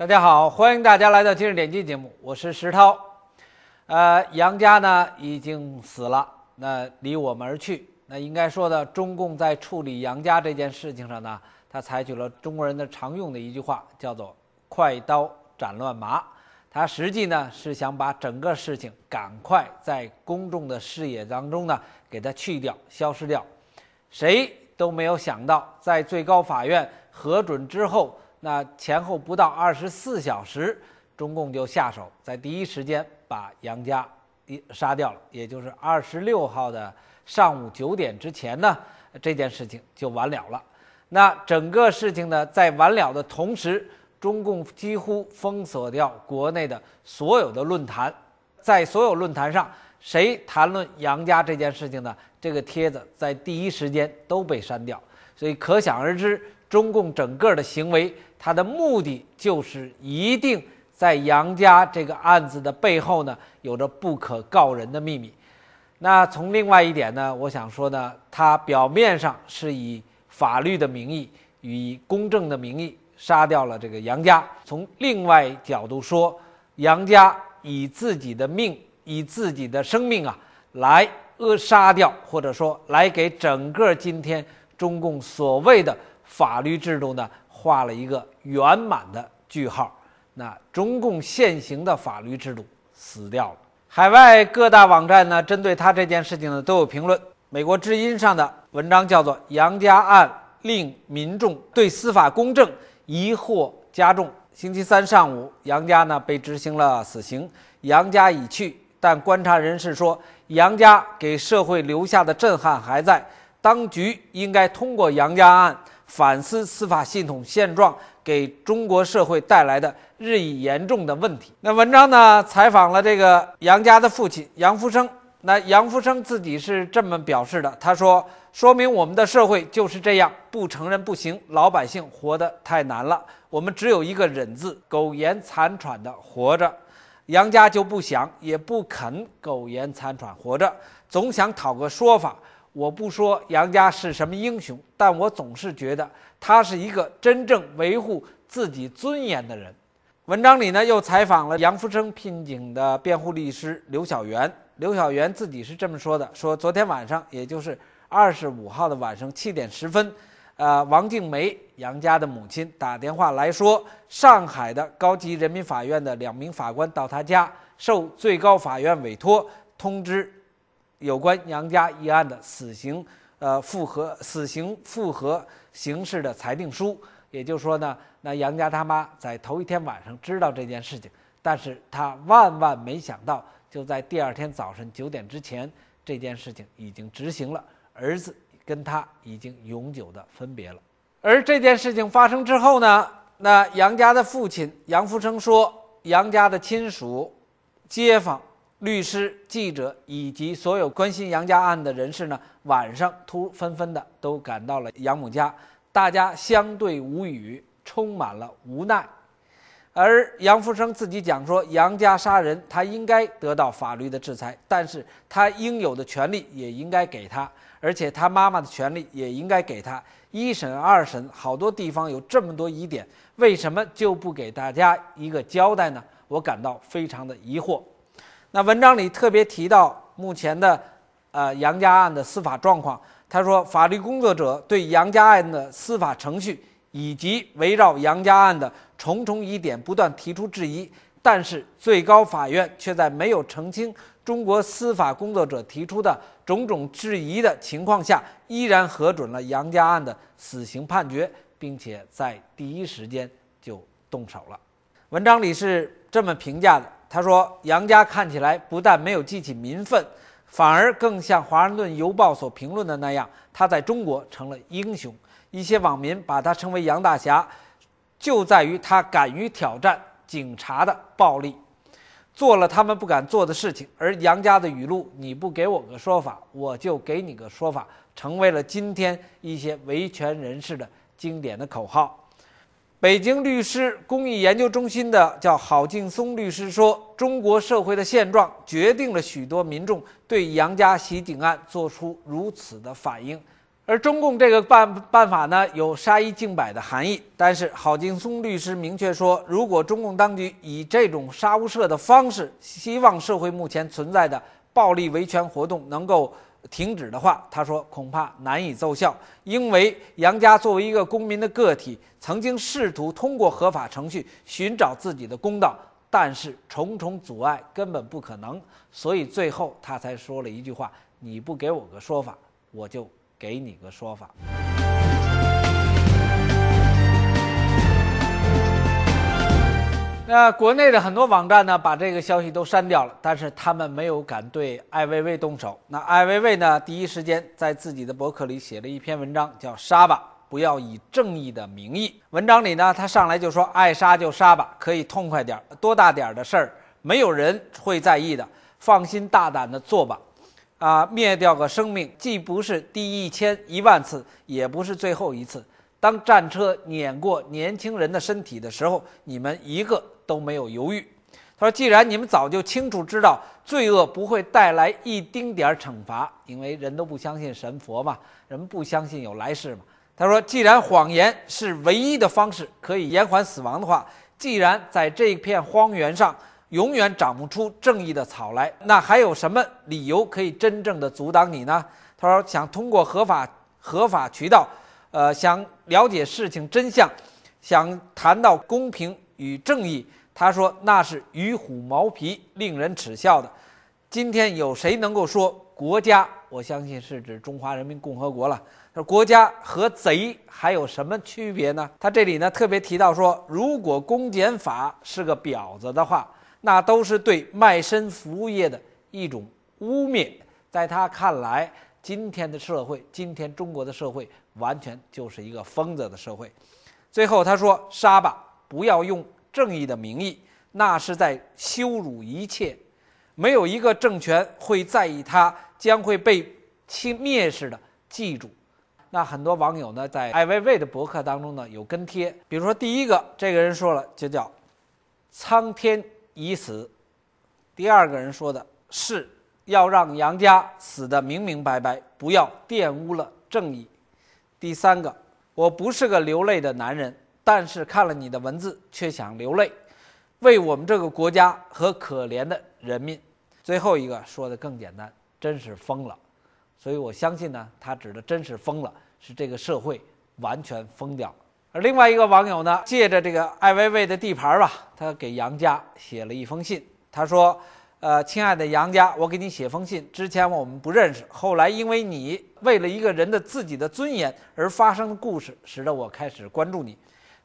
大家好，欢迎大家来到今日点击节目，我是石涛。呃，杨家呢已经死了，那离我们而去。那应该说呢，中共在处理杨家这件事情上呢，他采取了中国人的常用的一句话，叫做“快刀斩乱麻”。他实际呢是想把整个事情赶快在公众的视野当中呢给它去掉、消失掉。谁都没有想到，在最高法院核准之后。那前后不到二十四小时，中共就下手，在第一时间把杨家一杀掉了。也就是二十六号的上午九点之前呢，这件事情就完了。了，那整个事情呢，在完了的同时，中共几乎封锁掉国内的所有的论坛，在所有论坛上，谁谈论杨家这件事情呢？这个帖子在第一时间都被删掉，所以可想而知。中共整个的行为，他的目的就是一定在杨家这个案子的背后呢，有着不可告人的秘密。那从另外一点呢，我想说呢，他表面上是以法律的名义，以公正的名义杀掉了这个杨家。从另外角度说，杨家以自己的命，以自己的生命啊，来扼杀掉，或者说来给整个今天中共所谓的。法律制度呢，画了一个圆满的句号。那中共现行的法律制度死掉了。海外各大网站呢，针对他这件事情呢，都有评论。美国《知音》上的文章叫做《杨家案令民众对司法公正疑惑加重》。星期三上午，杨家呢被执行了死刑。杨家已去，但观察人士说，杨家给社会留下的震撼还在。当局应该通过杨家案。反思司法系统现状给中国社会带来的日益严重的问题。那文章呢？采访了这个杨家的父亲杨福生。那杨福生自己是这么表示的：“他说，说明我们的社会就是这样，不承认不行，老百姓活得太难了。我们只有一个忍字，苟延残喘的活着。杨家就不想，也不肯苟延残喘活着，总想讨个说法。”我不说杨家是什么英雄，但我总是觉得他是一个真正维护自己尊严的人。文章里呢又采访了杨福生聘请的辩护律师刘晓元，刘晓元自己是这么说的：说昨天晚上，也就是二十五号的晚上七点十分，呃，王静梅杨家的母亲打电话来说，上海的高级人民法院的两名法官到他家，受最高法院委托通知。有关杨家一案的死刑，呃复核死刑复核形式的裁定书，也就是说呢，那杨家他妈在头一天晚上知道这件事情，但是他万万没想到，就在第二天早晨九点之前，这件事情已经执行了，儿子跟他已经永久的分别了。而这件事情发生之后呢，那杨家的父亲杨福生说，杨家的亲属、街坊。律师、记者以及所有关心杨家案的人士呢，晚上突纷纷的都赶到了杨母家，大家相对无语，充满了无奈。而杨福生自己讲说，杨家杀人，他应该得到法律的制裁，但是他应有的权利也应该给他，而且他妈妈的权利也应该给他。一审、二审好多地方有这么多疑点，为什么就不给大家一个交代呢？我感到非常的疑惑。那文章里特别提到目前的，呃，杨家案的司法状况。他说，法律工作者对杨家案的司法程序以及围绕杨家案的重重疑点不断提出质疑，但是最高法院却在没有澄清中国司法工作者提出的种种质疑的情况下，依然核准了杨家案的死刑判决，并且在第一时间就动手了。文章里是这么评价的。他说：“杨家看起来不但没有激起民愤，反而更像《华盛顿邮报》所评论的那样，他在中国成了英雄。一些网民把他称为‘杨大侠’，就在于他敢于挑战警察的暴力，做了他们不敢做的事情。而杨家的语录‘你不给我个说法，我就给你个说法’，成为了今天一些维权人士的经典的口号。”北京律师公益研究中心的叫郝劲松律师说，中国社会的现状决定了许多民众对杨家袭警案做出如此的反应，而中共这个办办法呢，有杀一儆百的含义。但是郝劲松律师明确说，如果中共当局以这种杀无赦的方式，希望社会目前存在的暴力维权活动能够。停止的话，他说恐怕难以奏效，因为杨家作为一个公民的个体，曾经试图通过合法程序寻找自己的公道，但是重重阻碍根本不可能，所以最后他才说了一句话：“你不给我个说法，我就给你个说法。”那国内的很多网站呢，把这个消息都删掉了，但是他们没有敢对艾薇薇动手。那艾薇薇呢，第一时间在自己的博客里写了一篇文章，叫“杀吧，不要以正义的名义”。文章里呢，他上来就说：“爱杀就杀吧，可以痛快点，多大点儿的事儿，没有人会在意的，放心大胆的做吧。”啊，灭掉个生命，既不是第一千一万次，也不是最后一次。当战车碾过年轻人的身体的时候，你们一个。都没有犹豫，他说：“既然你们早就清楚知道罪恶不会带来一丁点儿惩罚，因为人都不相信神佛嘛，人不相信有来世嘛。”他说：“既然谎言是唯一的方式可以延缓死亡的话，既然在这片荒原上永远长不出正义的草来，那还有什么理由可以真正的阻挡你呢？”他说：“想通过合法合法渠道，呃，想了解事情真相，想谈到公平与正义。”他说：“那是与虎谋皮，令人耻笑的。今天有谁能够说国家？我相信是指中华人民共和国了。说国家和贼还有什么区别呢？他这里呢特别提到说，如果公检法是个婊子的话，那都是对卖身服务业的一种污蔑。在他看来，今天的社会，今天中国的社会，完全就是一个疯子的社会。最后他说：杀吧，不要用。”正义的名义，那是在羞辱一切，没有一个政权会在意他将会被轻蔑似的记住。那很多网友呢，在艾薇薇的博客当中呢有跟帖，比如说第一个这个人说了就叫“苍天已死”，第二个人说的是要让杨家死的明明白白，不要玷污了正义。第三个，我不是个流泪的男人。但是看了你的文字却想流泪，为我们这个国家和可怜的人民。最后一个说的更简单，真是疯了，所以我相信呢，他指的真是疯了，是这个社会完全疯掉。而另外一个网友呢，借着这个艾薇薇的地盘吧，他给杨家写了一封信，他说：“呃，亲爱的杨家，我给你写封信。之前我们不认识，后来因为你为了一个人的自己的尊严而发生的故事，使得我开始关注你。”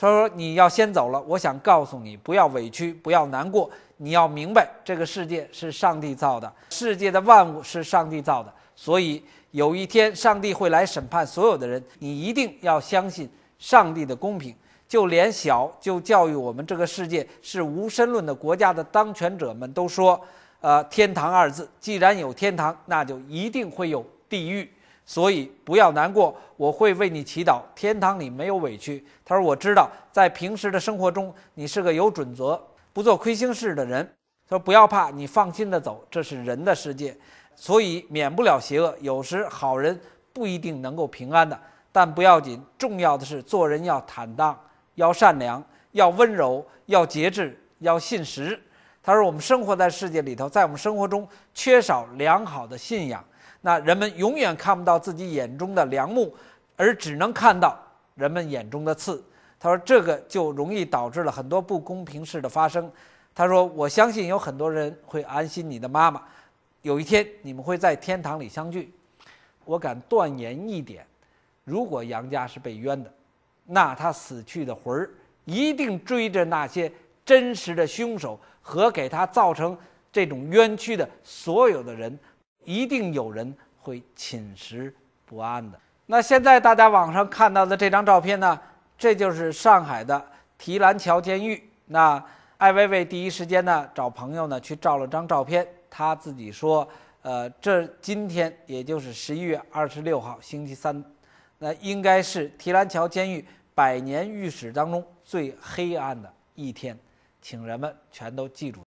他说：“你要先走了，我想告诉你，不要委屈，不要难过。你要明白，这个世界是上帝造的，世界的万物是上帝造的。所以有一天，上帝会来审判所有的人。你一定要相信上帝的公平。就连小就教育我们，这个世界是无神论的国家的当权者们都说，呃，天堂二字，既然有天堂，那就一定会有地狱。”所以不要难过，我会为你祈祷。天堂里没有委屈。他说：“我知道，在平时的生活中，你是个有准则、不做亏心事的人。”他说：“不要怕，你放心的走，这是人的世界，所以免不了邪恶。有时好人不一定能够平安的，但不要紧，重要的是做人要坦荡，要善良，要温柔，要节制，要信实。”他说：“我们生活在世界里头，在我们生活中缺少良好的信仰。”那人们永远看不到自己眼中的良木，而只能看到人们眼中的刺。他说：“这个就容易导致了很多不公平事的发生。”他说：“我相信有很多人会安心你的妈妈，有一天你们会在天堂里相聚。”我敢断言一点：如果杨家是被冤的，那他死去的魂儿一定追着那些真实的凶手和给他造成这种冤屈的所有的人。一定有人会寝食不安的。那现在大家网上看到的这张照片呢，这就是上海的提篮桥监狱。那艾薇薇第一时间呢，找朋友呢去照了张照片。她自己说，呃，这今天也就是十一月二十六号星期三，那应该是提篮桥监狱百年狱史当中最黑暗的一天，请人们全都记住。